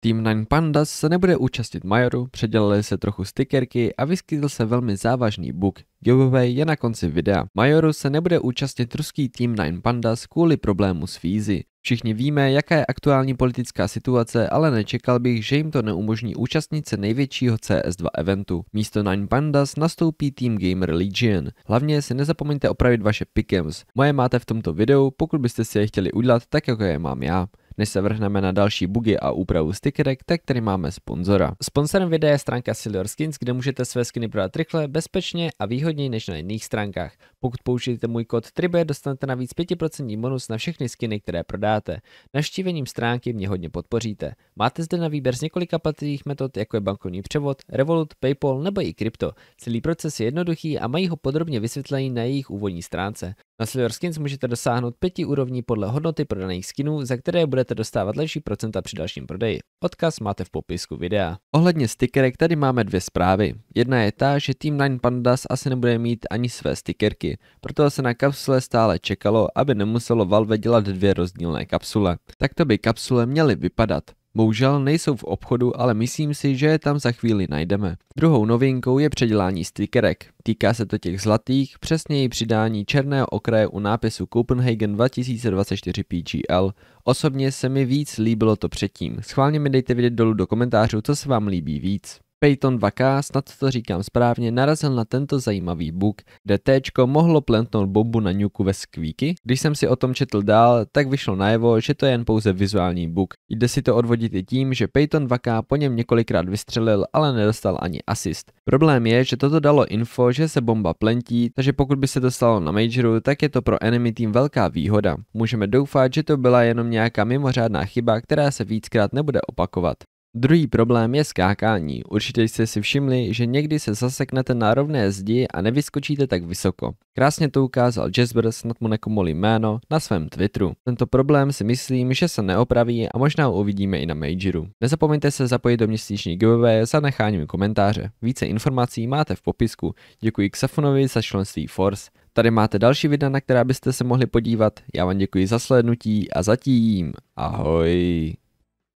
Team Nine Pandas se nebude účastnit Majoru, předělali se trochu stickerky a vyskytl se velmi závažný bug. Giveaway je na konci videa. Majoru se nebude účastnit ruský Team Nine Pandas kvůli problému s Fízy. Všichni víme, jaká je aktuální politická situace, ale nečekal bych, že jim to neumožní účastnit se největšího CS2 eventu. Místo Nine Pandas nastoupí tým Gamer Legion. Hlavně si nezapomeňte opravit vaše pickems. Moje máte v tomto videu, pokud byste si je chtěli udělat tak, jako je mám já. Než se vrhneme na další bugy a úpravu stickerek, tak tady máme sponzora. Sponzorem videa je stránka Silver Skins, kde můžete své skiny prodat rychle, bezpečně a výhodněji než na jiných stránkách. Pokud použijete můj kód TRIBE, dostanete navíc 5% bonus na všechny skiny, které prodáte. Naštívením stránky mě hodně podpoříte. Máte zde na výběr z několika platových metod, jako je bankovní převod, Revolut, PayPal nebo i krypto. Celý proces je jednoduchý a mají ho podrobně vysvětlený na jejich úvodní stránce. Na Silver Skins můžete dosáhnout pěti úrovní podle hodnoty prodaných skinů, za které budete dostávat lepší procenta při dalším prodeji. Odkaz máte v popisku videa. Ohledně stickerek tady máme dvě zprávy. Jedna je ta, že Team 9 Pandas asi nebude mít ani své stickerky výrobky, proto se na kapsule stále čekalo, aby nemuselo Valve dělat dvě rozdílné kapsule. Takto by kapsule měly vypadat. Bohužel nejsou v obchodu, ale myslím si, že je tam za chvíli najdeme. Druhou novinkou je předělání stickerek. Týká se to těch zlatých, přesněji přidání černého okraje u nápisu Copenhagen 2024 PGL. Osobně se mi víc líbilo to předtím. Schválně mi dejte vědět dolů do komentářů, co se vám líbí víc. Peyton 2K, snad to říkám správně, narazil na tento zajímavý bug, kde T mohlo plentnout bombu na nuku ve skvíky. Když jsem si o tom četl dál, tak vyšlo najevo, že to je jen pouze vizuální bug. Jde si to odvodit i tím, že Peyton 2K po něm několikrát vystřelil, ale nedostal ani asist. Problém je, že toto dalo info, že se bomba plentí, takže pokud by se dostalo na majoru, tak je to pro enemy tým velká výhoda. Můžeme doufat, že to byla jenom nějaká mimořádná chyba, která se víckrát nebude opakovat. Druhý problém je skákání. Určitě jste si všimli, že někdy se zaseknete na rovné zdi a nevyskočíte tak vysoko. Krásně to ukázal Jasper, snad mu nekomolí jméno, na svém Twitteru. Tento problém si myslím, že se neopraví a možná ho uvidíme i na majoru. Nezapomeňte se zapojit do měsíční giveaway za necháním komentáře. Více informací máte v popisku. Děkuji Xafunovi za členství Force. Tady máte další videa, na která byste se mohli podívat. Já vám děkuji za slednutí a zatím ahoj.